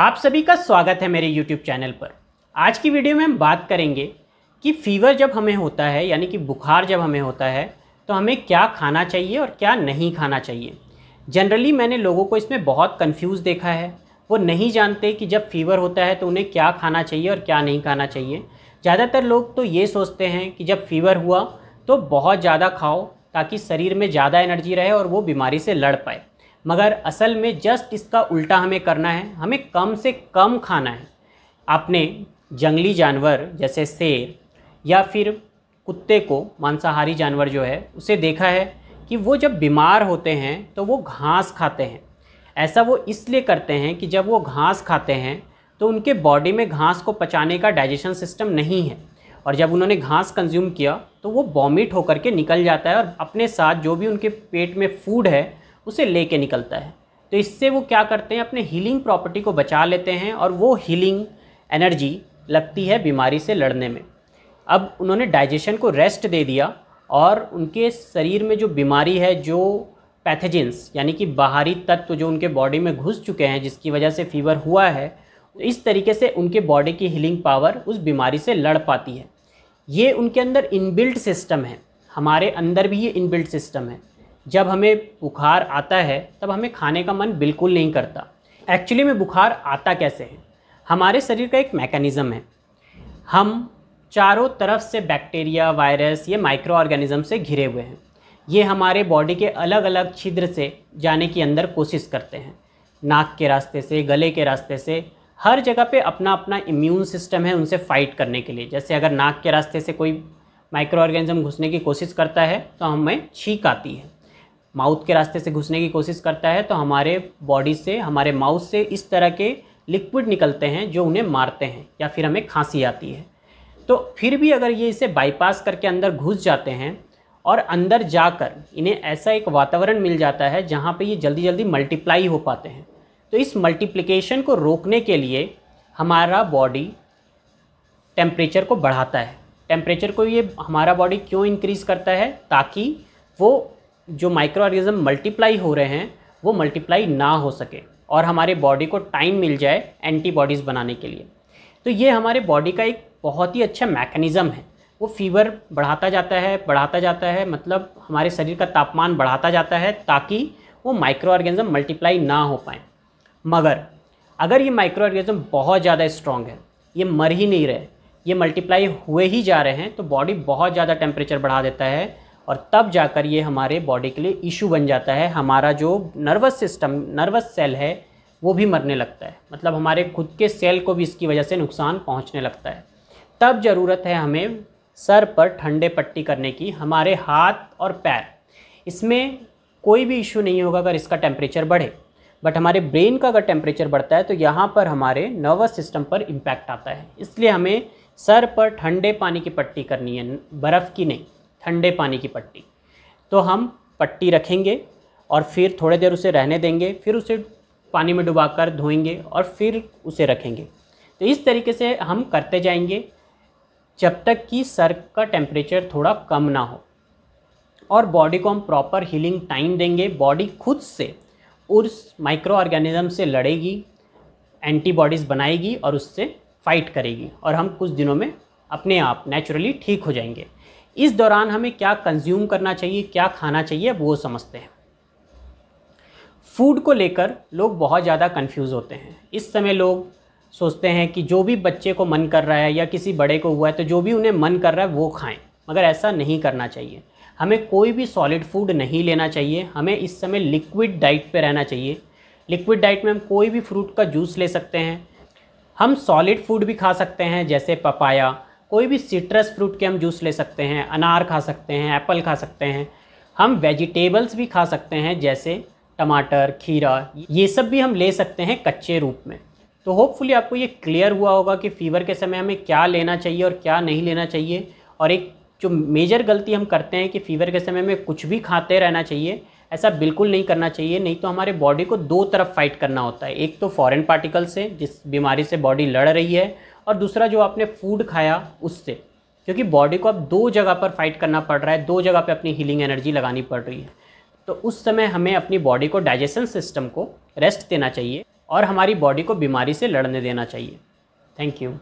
आप सभी का स्वागत है मेरे YouTube चैनल पर आज की वीडियो में हम बात करेंगे कि फीवर जब हमें होता है यानी कि बुखार जब हमें होता है तो हमें क्या खाना चाहिए और क्या नहीं खाना चाहिए जनरली मैंने लोगों को इसमें बहुत कंफ्यूज देखा है वो नहीं जानते कि जब फीवर होता है तो उन्हें क्या खाना चाहिए और क्या नहीं खाना चाहिए ज़्यादातर लोग तो ये सोचते हैं कि जब फीवर हुआ तो बहुत ज़्यादा खाओ ताकि शरीर में ज़्यादा एनर्जी रहे और वो बीमारी से लड़ पाए मगर असल में जस्ट इसका उल्टा हमें करना है हमें कम से कम खाना है आपने जंगली जानवर जैसे शेर या फिर कुत्ते को मांसाहारी जानवर जो है उसे देखा है कि वो जब बीमार होते हैं तो वो घास खाते हैं ऐसा वो इसलिए करते हैं कि जब वो घास खाते हैं तो उनके बॉडी में घास को पचाने का डाइजेशन सिस्टम नहीं है और जब उन्होंने घास कंज्यूम किया तो वो वॉमिट होकर के निकल जाता है और अपने साथ जो भी उनके पेट में फूड है उसे ले कर निकलता है तो इससे वो क्या करते हैं अपने हीलिंग प्रॉपर्टी को बचा लेते हैं और वो हीलिंग एनर्जी लगती है बीमारी से लड़ने में अब उन्होंने डाइजेशन को रेस्ट दे दिया और उनके शरीर में जो बीमारी है जो पैथेजेंस यानी कि बाहरी तत्व जो उनके बॉडी में घुस चुके हैं जिसकी वजह से फीवर हुआ है इस तरीके से उनके बॉडी की हीलिंग पावर उस बीमारी से लड़ पाती है ये उनके अंदर इनबिल्ट सिस्टम है हमारे अंदर भी ये इनबिल्ट सिस्टम है जब हमें बुखार आता है तब हमें खाने का मन बिल्कुल नहीं करता एक्चुअली में बुखार आता कैसे है हमारे शरीर का एक मैकेनिज़्म है हम चारों तरफ से बैक्टीरिया वायरस ये माइक्रो ऑर्गेनिज़म से घिरे हुए हैं ये हमारे बॉडी के अलग अलग छिद्र से जाने की अंदर कोशिश करते हैं नाक के रास्ते से गले के रास्ते से हर जगह पे अपना अपना इम्यून सिस्टम है उनसे फ़ाइट करने के लिए जैसे अगर नाक के रास्ते से कोई माइक्रो ऑर्गेनिज़म घुसने की कोशिश करता है तो हमें छींक आती है माउथ के रास्ते से घुसने की कोशिश करता है तो हमारे बॉडी से हमारे माउथ से इस तरह के लिक्विड निकलते हैं जो उन्हें मारते हैं या फिर हमें खांसी आती है तो फिर भी अगर ये इसे बाईपास करके अंदर घुस जाते हैं और अंदर जाकर इन्हें ऐसा एक वातावरण मिल जाता है जहाँ पे ये जल्दी जल्दी मल्टीप्लाई हो पाते हैं तो इस मल्टीप्लिकेशन को रोकने के लिए हमारा बॉडी टेम्परेचर को बढ़ाता है टेम्परेचर को ये हमारा बॉडी क्यों इंक्रीज़ करता है ताकि वो जो माइक्रो ऑर्गेनिज्म मल्टीप्लाई हो रहे हैं वो मल्टीप्लाई ना हो सके और हमारे बॉडी को टाइम मिल जाए एंटीबॉडीज़ बनाने के लिए तो ये हमारे बॉडी का एक बहुत ही अच्छा मैकेनिज़्म है वो फीवर बढ़ाता जाता है बढ़ाता जाता है मतलब हमारे शरीर का तापमान बढ़ाता जाता है ताकि वो माइक्रो ऑर्गेनिज्म मल्टीप्लाई ना हो पाए मगर अगर ये माइक्रो ऑर्गेनिज्म बहुत ज़्यादा स्ट्रॉन्ग है ये मर ही नहीं रहे ये मल्टीप्लाई हुए ही जा रहे हैं तो बॉडी बहुत ज़्यादा टेम्परेचर बढ़ा देता है और तब जाकर ये हमारे बॉडी के लिए इशू बन जाता है हमारा जो नर्वस सिस्टम नर्वस सेल है वो भी मरने लगता है मतलब हमारे खुद के सेल को भी इसकी वजह से नुकसान पहुंचने लगता है तब ज़रूरत है हमें सर पर ठंडे पट्टी करने की हमारे हाथ और पैर इसमें कोई भी इशू नहीं होगा अगर इसका टेम्परेचर बढ़े बट हमारे ब्रेन का अगर टेम्परेचर बढ़ता है तो यहाँ पर हमारे नर्वस सिस्टम पर इम्पैक्ट आता है इसलिए हमें सर पर ठंडे पानी की पट्टी करनी है बर्फ़ की नहीं ठंडे पानी की पट्टी तो हम पट्टी रखेंगे और फिर थोड़े देर उसे रहने देंगे फिर उसे पानी में डुबाकर धोएंगे और फिर उसे रखेंगे तो इस तरीके से हम करते जाएंगे जब तक कि सर का टेम्परेचर थोड़ा कम ना हो और बॉडी को हम प्रॉपर हीलिंग टाइम देंगे बॉडी खुद से उस माइक्रो ऑर्गेनिज्म से लड़ेगी एंटीबॉडीज़ बनाएगी और उससे फाइट करेगी और हम कुछ दिनों में अपने आप नेचुरली ठीक हो जाएंगे इस दौरान हमें क्या कंज्यूम करना चाहिए क्या खाना चाहिए वो समझते हैं फूड को लेकर लोग बहुत ज़्यादा कंफ्यूज होते हैं इस समय लोग सोचते हैं कि जो भी बच्चे को मन कर रहा है या किसी बड़े को हुआ है तो जो भी उन्हें मन कर रहा है वो खाएं मगर ऐसा नहीं करना चाहिए हमें कोई भी सॉलिड फूड नहीं लेना चाहिए हमें इस समय लिक्विड डाइट पे रहना चाहिए लिक्विड डाइट में हम कोई भी फ्रूट का जूस ले सकते हैं हम सॉलिड फूड भी खा सकते हैं जैसे पपाया कोई भी सिट्रस फ्रूट के हम जूस ले सकते हैं अनार खा सकते हैं एप्पल खा सकते हैं हम वेजिटेबल्स भी खा सकते हैं जैसे टमाटर खीरा ये सब भी हम ले सकते हैं कच्चे रूप में तो होपफुली आपको ये क्लियर हुआ होगा कि फ़ीवर के समय हमें क्या लेना चाहिए और क्या नहीं लेना चाहिए और एक जो मेजर गलती हम करते हैं कि फ़ीवर के समय में कुछ भी खाते रहना चाहिए ऐसा बिल्कुल नहीं करना चाहिए नहीं तो हमारे बॉडी को दो तरफ फाइट करना होता है एक तो फॉरेन पार्टिकल से जिस बीमारी से बॉडी लड़ रही है और दूसरा जो आपने फूड खाया उससे क्योंकि बॉडी को अब दो जगह पर फाइट करना पड़ रहा है दो जगह पे अपनी हीलिंग एनर्जी लगानी पड़ रही है तो उस समय हमें अपनी बॉडी को डाइजेशन सिस्टम को रेस्ट देना चाहिए और हमारी बॉडी को बीमारी से लड़ने देना चाहिए थैंक यू